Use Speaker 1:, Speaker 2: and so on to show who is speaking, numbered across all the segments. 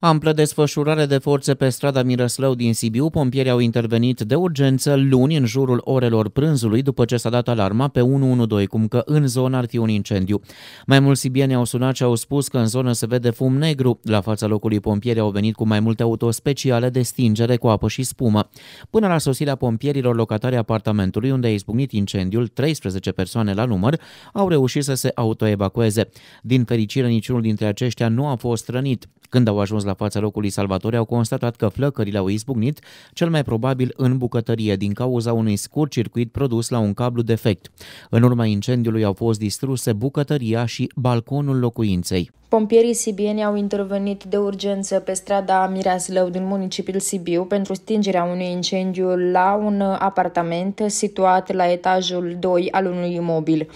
Speaker 1: Amplă desfășurare de forțe pe strada Mirăslău din Sibiu, pompierii au intervenit de urgență luni în jurul orelor prânzului după ce s-a dat alarma pe 112, cum că în zonă ar fi un incendiu. Mai mulți sibieni au sunat și au spus că în zonă se vede fum negru. La fața locului pompierii au venit cu mai multe autospeciale de stingere cu apă și spumă. Până la sosirea pompierilor locatari apartamentului unde a izbucnit incendiul, 13 persoane la număr au reușit să se autoevacueze. Din fericire, niciunul dintre aceștia nu a fost rănit. Când au ajuns la fața locului Salvatore au constatat că flăcările au izbucnit, cel mai probabil în bucătărie, din cauza unui scurt circuit produs la un cablu defect. În urma incendiului au fost distruse bucătăria și balconul locuinței.
Speaker 2: Pompierii sibieni au intervenit de urgență pe strada Miraslău din municipiul Sibiu pentru stingerea unui incendiu la un apartament situat la etajul 2 al unui imobil.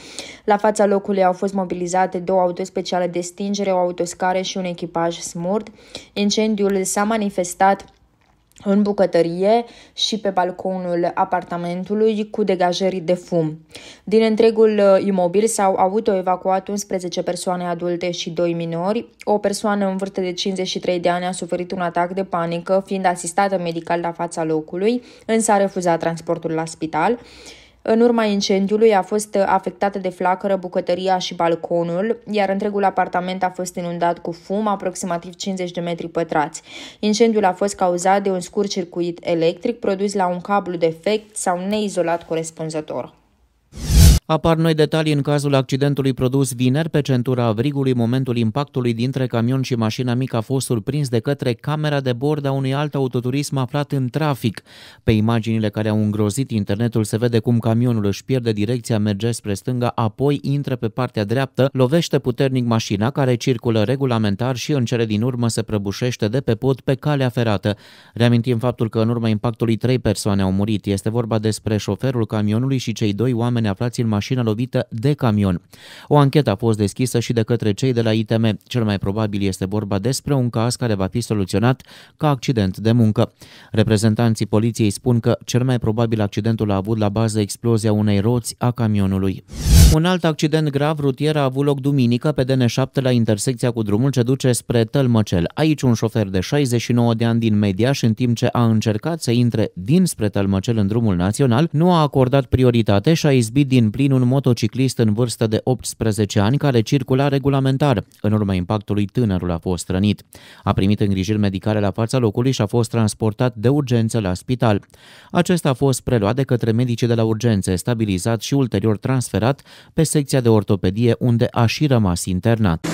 Speaker 2: La fața locului au fost mobilizate două auto speciale de stingere, o autoscare și un echipaj smurt. Incendiul s-a manifestat în bucătărie și pe balconul apartamentului cu degajări de fum. Din întregul uh, imobil s-au autoevacuat 11 persoane adulte și 2 minori. O persoană în vârstă de 53 de ani a suferit un atac de panică, fiind asistată medical la fața locului, însă a refuzat transportul la spital. În urma incendiului a fost afectată de flacără bucătăria și balconul, iar întregul apartament a fost inundat cu fum, aproximativ 50 de metri pătrați. Incendiul a fost cauzat de un scurt circuit electric produs la un cablu defect sau neizolat corespunzător.
Speaker 1: Apar noi detalii în cazul accidentului produs vineri pe centura Avrigului. Momentul impactului dintre camion și mașina mică a fost surprins de către camera de bord a unui alt autoturism aflat în trafic. Pe imaginile care au îngrozit internetul se vede cum camionul își pierde direcția, merge spre stânga, apoi intră pe partea dreaptă, lovește puternic mașina care circulă regulamentar și în cele din urmă se prăbușește de pe pod pe calea ferată. Reamintim faptul că în urma impactului trei persoane au murit. Este vorba despre șoferul camionului și cei doi oameni aflați în mașină mașină lovită de camion. O anchetă a fost deschisă și de către cei de la ITM. Cel mai probabil este vorba despre un caz care va fi soluționat ca accident de muncă. Reprezentanții poliției spun că cel mai probabil accidentul a avut la bază explozia unei roți a camionului. Un alt accident grav rutier a avut loc duminică pe DN7 la intersecția cu drumul ce duce spre Tălmăcel. Aici un șofer de 69 de ani din și în timp ce a încercat să intre dinspre Tălmăcel în drumul național, nu a acordat prioritate și a izbit din plin un motociclist în vârstă de 18 ani care circula regulamentar. În urma impactului, tânărul a fost rănit. A primit îngrijiri medicale la fața locului și a fost transportat de urgență la spital. Acesta a fost preluat de către medicii de la urgențe, stabilizat și ulterior transferat pe secția de ortopedie unde a și rămas internat.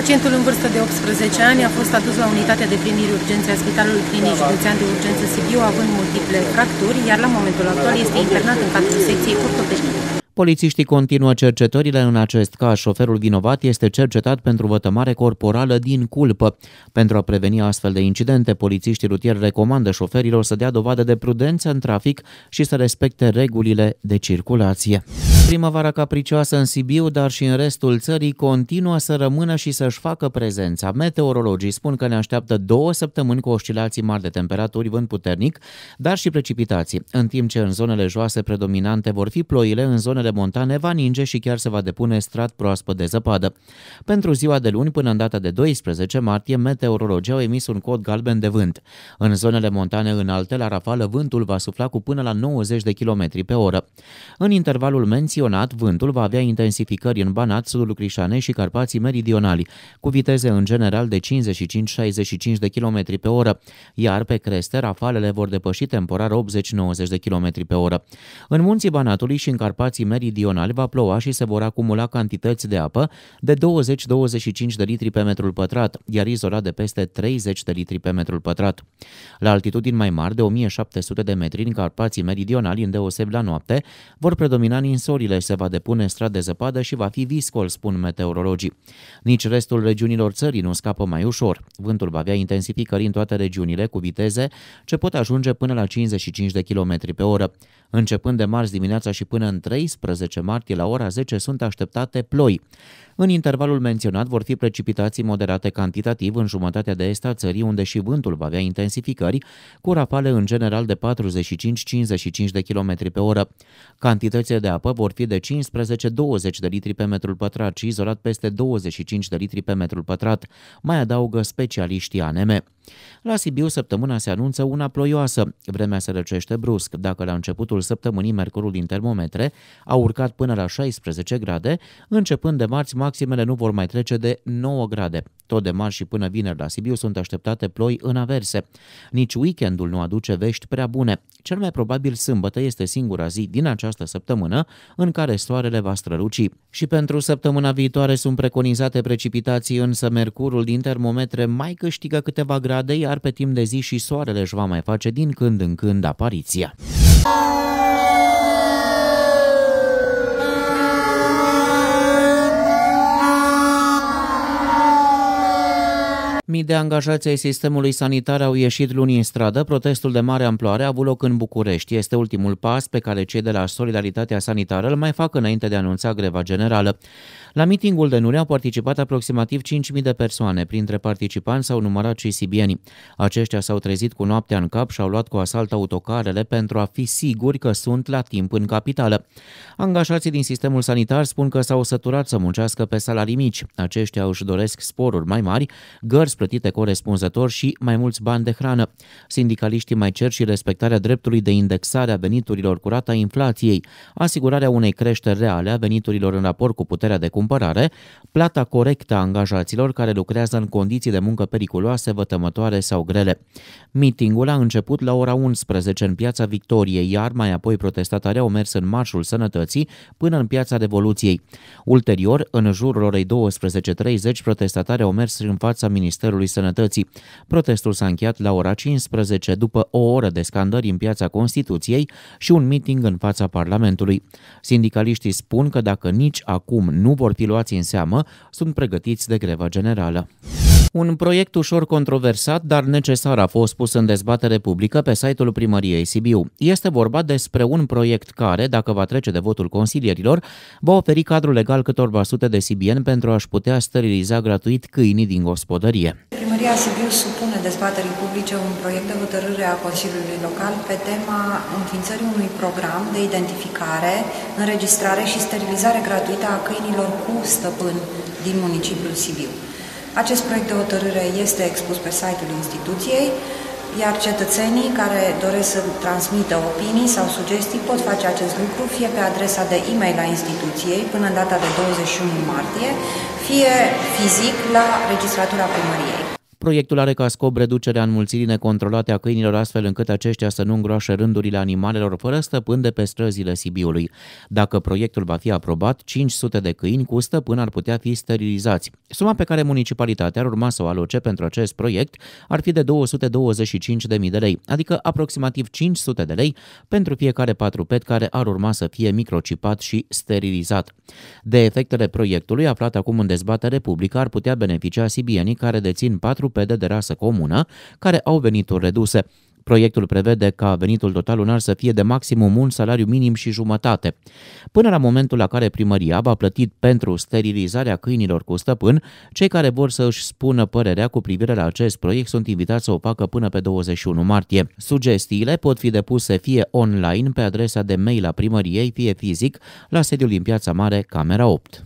Speaker 2: Pacientul în vârstă de 18 ani a fost adus la unitatea de primiri urgențe a Spitalului Clinic Județean de Urgență Sibiu, având multiple fracturi, iar la momentul actual este internat în cadrul secției ortopedie.
Speaker 1: Polițiștii continuă cercetările în acest caz. Șoferul vinovat este cercetat pentru vătămare corporală din culpă. Pentru a preveni astfel de incidente, polițiștii rutieri recomandă șoferilor să dea dovadă de prudență în trafic și să respecte regulile de circulație. Primăvara capricioasă în Sibiu, dar și în restul țării, continuă să rămână și să-și facă prezența. Meteorologii spun că ne așteaptă două săptămâni cu oscilații mari de temperaturi, vânt puternic, dar și precipitații, în timp ce în zonele joase predominante vor fi ploile, în zonele montane va ninge și chiar se va depune strat proaspăt de zăpadă. Pentru ziua de luni până în data de 12 martie, meteorologii au emis un cod galben de vânt. În zonele montane înalte, la rafală, vântul va sufla cu până la 90 de km pe oră. În intervalul menționat, menționat, vântul va avea intensificări în Banat, sudul Crișanei și Carpații Meridionali, cu viteze în general de 55-65 de km pe oră, iar pe creste rafalele vor depăși temporar 80-90 de km pe oră. În munții Banatului și în Carpații Meridionali va ploua și se vor acumula cantități de apă de 20-25 de litri pe metru pătrat, iar izolat de peste 30 de litri pe metru pătrat. La altitudini mai mari de 1700 de metri în Carpații Meridionali, îndeoseb la noapte, vor predomina ninsori ploile se va depune strat de zăpadă și va fi viscol, spun meteorologii. Nici restul regiunilor țării nu scapă mai ușor. Vântul va avea intensificări în toate regiunile cu viteze ce pot ajunge până la 55 de km pe oră. Începând de marți dimineața și până în 13 martie la ora 10 sunt așteptate ploi. În intervalul menționat vor fi precipitații moderate cantitativ în jumătatea de est a țării, unde și vântul va avea intensificări, cu rafale în general de 45-55 de km pe oră. Cantitățile de apă vor fi de 15-20 de litri pe metru pătrat și izolat peste 25 de litri pe metru pătrat, mai adaugă specialiștii ANM. La Sibiu, săptămâna se anunță una ploioasă. Vremea se răcește brusc. Dacă la începutul săptămânii mercurul din termometre a urcat până la 16 grade, începând de marți maximele nu vor mai trece de 9 grade. Tot de marți și până vineri la Sibiu sunt așteptate ploi în averse. Nici weekendul nu aduce vești prea bune. Cel mai probabil sâmbătă este singura zi din această săptămână în care soarele va străluci. Și pentru săptămâna viitoare sunt preconizate precipitații, însă mercurul din termometre mai câștigă câteva grade grade, iar pe timp de zi și soarele își va mai face din când în când apariția. Mii de angajați ai sistemului sanitar au ieșit luni în stradă. Protestul de mare amploare a avut loc în București. Este ultimul pas pe care cei de la Solidaritatea Sanitară îl mai fac înainte de a anunța greva generală. La mitingul de luni au participat aproximativ 5.000 de persoane. Printre participanți s-au numărat și sibieni. Aceștia s-au trezit cu noaptea în cap și au luat cu asalt autocarele pentru a fi siguri că sunt la timp în capitală. Angajații din sistemul sanitar spun că s-au săturat să muncească pe salarii mici. Aceștia își doresc sporuri mai mari, gări plătite corespunzător și mai mulți bani de hrană. Sindicaliștii mai cer și respectarea dreptului de indexare a veniturilor cu rata inflației, asigurarea unei creșteri reale a veniturilor în raport cu puterea de cumpărare, plata corectă a angajaților care lucrează în condiții de muncă periculoase, vătămătoare sau grele. Mitingul a început la ora 11 în Piața Victoriei, iar mai apoi protestatarii au mers în Marșul Sănătății până în Piața Revoluției. Ulterior, în jurul orei 12.30, protestatarii au mers în fața Ministerului Ministerului Sănătății. Protestul s-a încheiat la ora 15 după o oră de scandări în piața Constituției și un meeting în fața Parlamentului. Sindicaliștii spun că dacă nici acum nu vor fi luați în seamă, sunt pregătiți de greva generală. Un proiect ușor controversat, dar necesar a fost pus în dezbatere publică pe site-ul primăriei Sibiu. Este vorba despre un proiect care, dacă va trece de votul consilierilor, va oferi cadrul legal câtorva sute de sibieni pentru a-și putea steriliza gratuit câinii din gospodărie.
Speaker 2: Primăria Sibiu supune dezbaterii publice un proiect de hotărâre a Consiliului Local pe tema înființării unui program de identificare, înregistrare și sterilizare gratuită a câinilor cu stăpân din municipiul Sibiu. Acest proiect de hotărâre este expus pe site-ul instituției, iar cetățenii care doresc să transmită opinii sau sugestii pot face acest lucru fie pe adresa de e-mail a instituției până în data de 21 martie, fie fizic la Registratura Primăriei.
Speaker 1: Proiectul are ca scop reducerea înmulțirii necontrolate a câinilor astfel încât aceștia să nu îngroașe rândurile animalelor fără stăpân de pe străzile Sibiului. Dacă proiectul va fi aprobat, 500 de câini cu stăpân ar putea fi sterilizați. Suma pe care municipalitatea ar urma să o aloce pentru acest proiect ar fi de 225.000 de lei, adică aproximativ 500 de lei pentru fiecare patrupet care ar urma să fie microcipat și sterilizat. De efectele proiectului aflat acum în dezbatere publică ar putea beneficia sibienii care dețin patru grupede de rasă comună care au venituri reduse. Proiectul prevede ca venitul total lunar să fie de maximum un salariu minim și jumătate. Până la momentul la care primăria va plătit pentru sterilizarea câinilor cu stăpân, cei care vor să își spună părerea cu privire la acest proiect sunt invitați să o facă până pe 21 martie. Sugestiile pot fi depuse fie online pe adresa de mail a primăriei, fie fizic la sediul din Piața Mare, Camera 8.